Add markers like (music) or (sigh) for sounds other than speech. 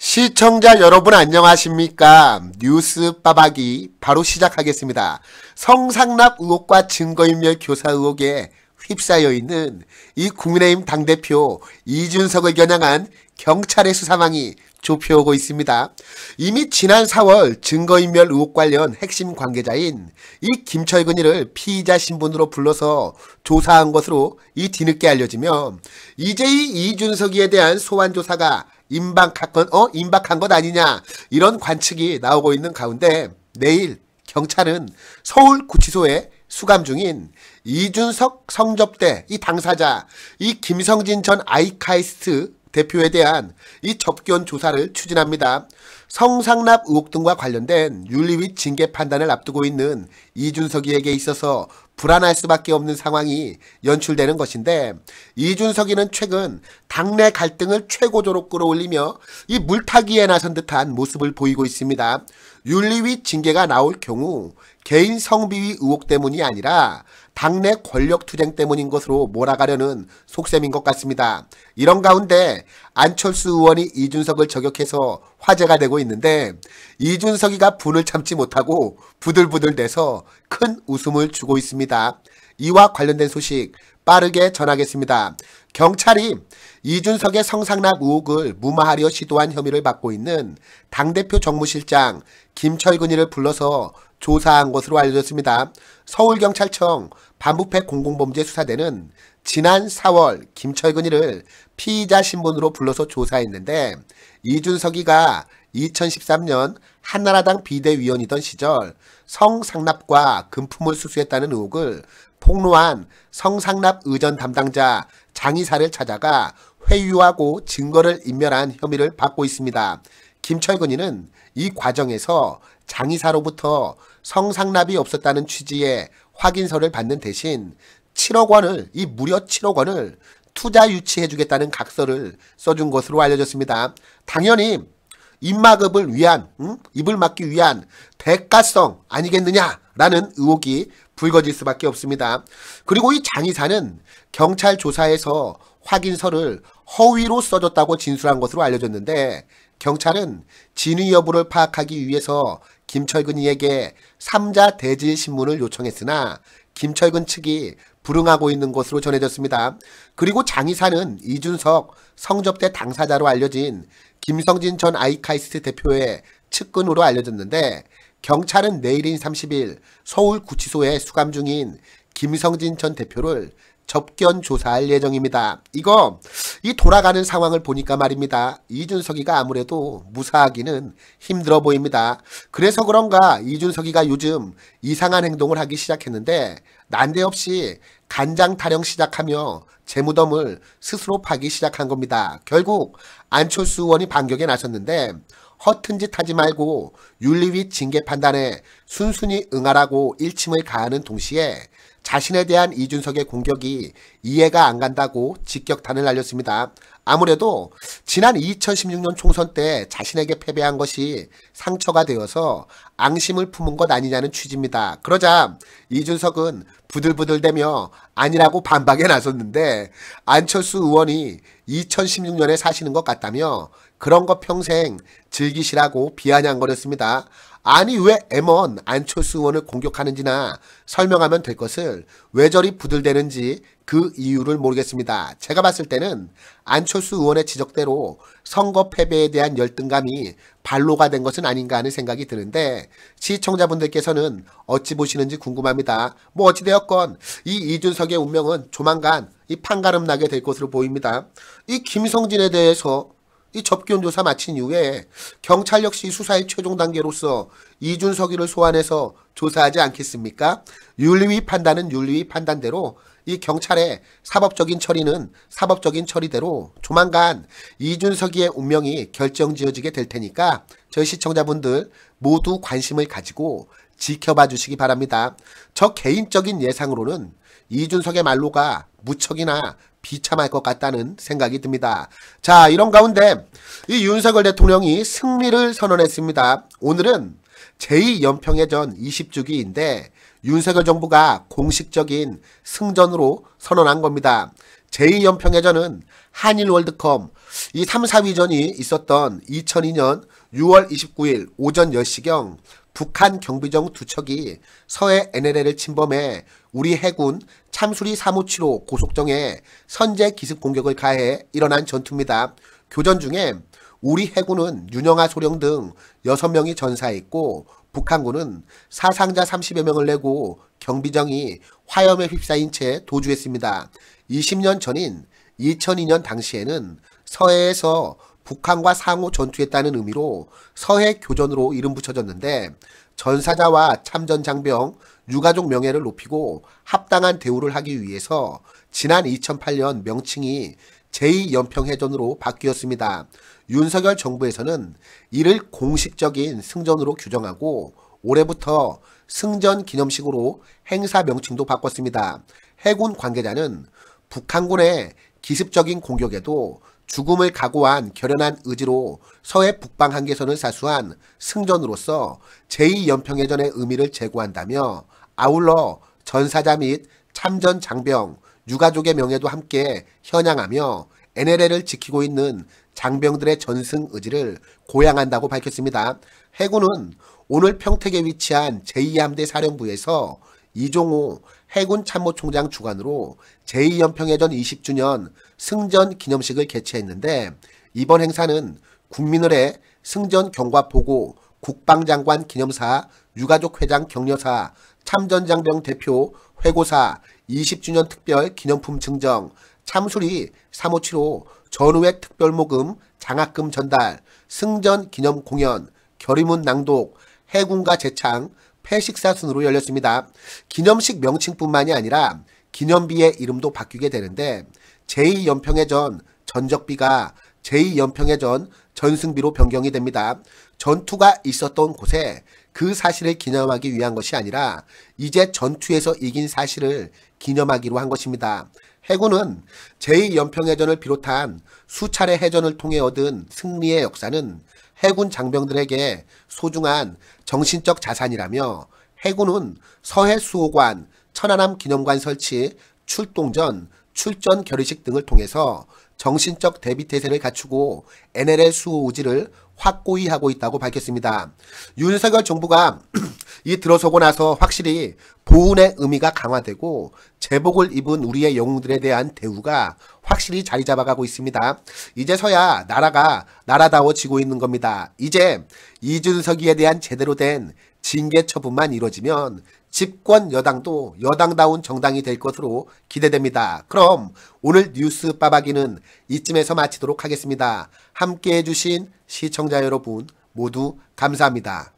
시청자 여러분 안녕하십니까 뉴스 빠박이 바로 시작하겠습니다 성상납 의혹과 증거인멸 교사 의혹에 휩싸여 있는 이 국민의힘 당대표 이준석을 겨냥한 경찰의 수사망이 좁혀오고 있습니다. 이미 지난 4월 증거인멸 의혹 관련 핵심 관계자인 이 김철근 이를 피의자 신분으로 불러서 조사한 것으로 이 뒤늦게 알려지며 이제 이 이준석이에 대한 소환조사가 임박한 어? 임박한 것 아니냐. 이런 관측이 나오고 있는 가운데 내일 경찰은 서울구치소에 수감 중인 이준석 성접대 이 당사자 이 김성진 전 아이카이스트 대표에 대한 이 접견 조사를 추진합니다. 성상납 의혹 등과 관련된 윤리위 징계 판단을 앞두고 있는 이준석이에게 있어서 불안할 수밖에 없는 상황이 연출되는 것인데 이준석이는 최근 당내 갈등을 최고조로 끌어올리며 이 물타기에 나선 듯한 모습을 보이고 있습니다. 윤리위 징계가 나올 경우 개인 성비위 의혹 때문이 아니라 당내 권력 투쟁 때문인 것으로 몰아가려는 속셈인 것 같습니다. 이런 가운데 안철수 의원이 이준석을 저격해서 화제가 되고 있는데 이준석이가 분을 참지 못하고 부들부들 내서 큰 웃음을 주고 있습니다. 이와 관련된 소식 빠르게 전하겠습니다. 경찰이 이준석의 성상납 의혹을 무마하려 시도한 혐의를 받고 있는 당대표 정무실장 김철근이를 불러서 조사한 것으로 알려졌습니다. 서울경찰청 반부패 공공범죄 수사대는 지난 4월 김철근이를 피의자 신분으로 불러서 조사했는데 이준석이가 2013년 한나라당 비대위원이던 시절 성상납과 금품을 수수했다는 의혹을 폭로한 성상납 의전 담당자 장의사를 찾아가 회유하고 증거를 인멸한 혐의를 받고 있습니다. 김철근이는 이 과정에서 장의사로부터 성상납이 없었다는 취지의 확인서를 받는 대신 7억 원을 이 무려 7억 원을 투자 유치해주겠다는 각서를 써준 것으로 알려졌습니다. 당연히 입막업을 위한 음? 입을 막기 위한 대가성 아니겠느냐라는 의혹이 불거질 수밖에 없습니다. 그리고 이 장의사는 경찰 조사에서 확인서를 허위로 써줬다고 진술한 것으로 알려졌는데 경찰은 진위 여부를 파악하기 위해서 김철근이에게 3자 대질 신문을 요청했으나 김철근 측이 불응하고 있는 것으로 전해졌습니다. 그리고 장의사는 이준석 성접대 당사자로 알려진 김성진 전 아이카이스트 대표의 측근으로 알려졌는데 경찰은 내일인 30일 서울구치소에 수감 중인 김성진 전 대표를 접견 조사할 예정입니다. 이거 이 돌아가는 상황을 보니까 말입니다. 이준석이가 아무래도 무사하기는 힘들어 보입니다. 그래서 그런가 이준석이가 요즘 이상한 행동을 하기 시작했는데 난데없이 간장 타령 시작하며 재 무덤을 스스로 파기 시작한 겁니다. 결국 안철수 의원이 반격에 나섰는데 허튼 짓 하지 말고 윤리위 징계 판단에 순순히 응하라고 일침을 가하는 동시에 자신에 대한 이준석의 공격이 이해가 안 간다고 직격탄을 날렸습니다. 아무래도 지난 2016년 총선 때 자신에게 패배한 것이 상처가 되어서 앙심을 품은 것 아니냐는 취지입니다. 그러자 이준석은 부들부들대며 아니라고 반박에 나섰는데 안철수 의원이 2016년에 사시는 것 같다며 그런 거 평생 즐기시라고 비아냥거렸습니다. 아니 왜 M1 안철수 의원을 공격하는지나 설명하면 될 것을 왜 저리 부들대는지 그 이유를 모르겠습니다. 제가 봤을 때는 안철수 의원의 지적대로 선거 패배에 대한 열등감이 발로가 된 것은 아닌가 하는 생각이 드는데 시청자분들께서는 어찌 보시는지 궁금합니다. 뭐 어찌되었건 이 이준석의 운명은 조만간 이 판가름 나게 될 것으로 보입니다. 이 김성진에 대해서 이 접견 조사 마친 이후에 경찰 역시 수사의 최종 단계로서 이준석이를 소환해서 조사하지 않겠습니까? 윤리위 판단은 윤리위 판단대로 이 경찰의 사법적인 처리는 사법적인 처리대로 조만간 이준석이의 운명이 결정지어지게 될 테니까 저희 시청자분들 모두 관심을 가지고 지켜봐 주시기 바랍니다. 저 개인적인 예상으로는 이준석의 말로가 무척이나 비참할 것 같다는 생각이 듭니다. 자 이런 가운데 이 윤석열 대통령이 승리를 선언했습니다. 오늘은 제2연평해 전 20주기인데 윤석열 정부가 공식적인 승전으로 선언한 겁니다. 제2연평해전은 한일 월드컵 이 3, 4위전이 있었던 2002년 6월 29일 오전 10시경 북한 경비정 두 척이 서해 NLL을 침범해 우리 해군 참수리 357호 고속정에 선제 기습 공격을 가해 일어난 전투입니다. 교전 중에 우리 해군은 윤영하 소령 등 6명이 전사했고 북한군은 사상자 30여 명을 내고 경비정이 화염에 휩싸인 채 도주했습니다. 20년 전인 2002년 당시에는 서해에서 북한과 상호 전투했다는 의미로 서해 교전으로 이름 붙여졌는데 전사자와 참전 장병, 유가족 명예를 높이고 합당한 대우를 하기 위해서 지난 2008년 명칭이 제2연평해전으로 바뀌었습니다. 윤석열 정부에서는 이를 공식적인 승전으로 규정하고 올해부터 승전 기념식으로 행사 명칭도 바꿨습니다. 해군 관계자는 북한군의 기습적인 공격에도 죽음을 각오한 결연한 의지로 서해 북방 한계선을 사수한 승전으로서 제2연평해전의 의미를 제고한다며 아울러 전사자 및 참전 장병, 유가족의 명예도 함께 현양하며 NLL을 지키고 있는 장병들의 전승 의지를 고양한다고 밝혔습니다. 해군은 오늘 평택에 위치한 제2함대 사령부에서 이종호 해군 참모총장 주관으로 제2연평해전 20주년 승전 기념식을 개최했는데 이번 행사는 국민을의 승전 경과 보고 국방장관 기념사, 유가족 회장 격려사, 참전장병 대표 회고사, 20주년 특별 기념품 증정, 참수리 357호 전우액 특별모금, 장학금 전달, 승전 기념 공연, 결의문 낭독, 해군과 재창, 폐식사 순으로 열렸습니다. 기념식 명칭뿐만이 아니라 기념비의 이름도 바뀌게 되는데 제2연평해 전 전적비가 제2연평해 전 전승비로 변경이 됩니다. 전투가 있었던 곳에 그 사실을 기념하기 위한 것이 아니라 이제 전투에서 이긴 사실을 기념하기로 한 것입니다. 해군은 제2연평해전을 비롯한 수차례 해전을 통해 얻은 승리의 역사는 해군 장병들에게 소중한 정신적 자산이라며 해군은 서해 수호관, 천안함 기념관 설치, 출동 전 출전 결의식 등을 통해서 정신적 대비 태세를 갖추고 NLL 수호 우지를 확고히 하고 있다고 밝혔습니다. 윤석열 정부가 (clears throat) 이 들어서고 나서 확실히 보훈의 의미가 강화되고 제복을 입은 우리의 영웅들에 대한 대우가 확실히 자리 잡아가고 있습니다. 이제서야 나라가 나라다워지고 있는 겁니다. 이제 이준석이에 대한 제대로 된 징계 처분만 이루어지면 집권 여당도 여당다운 정당이 될 것으로 기대됩니다. 그럼 오늘 뉴스 빠박이는 이쯤에서 마치도록 하겠습니다. 함께해 주신 시청자 여러분 모두 감사합니다.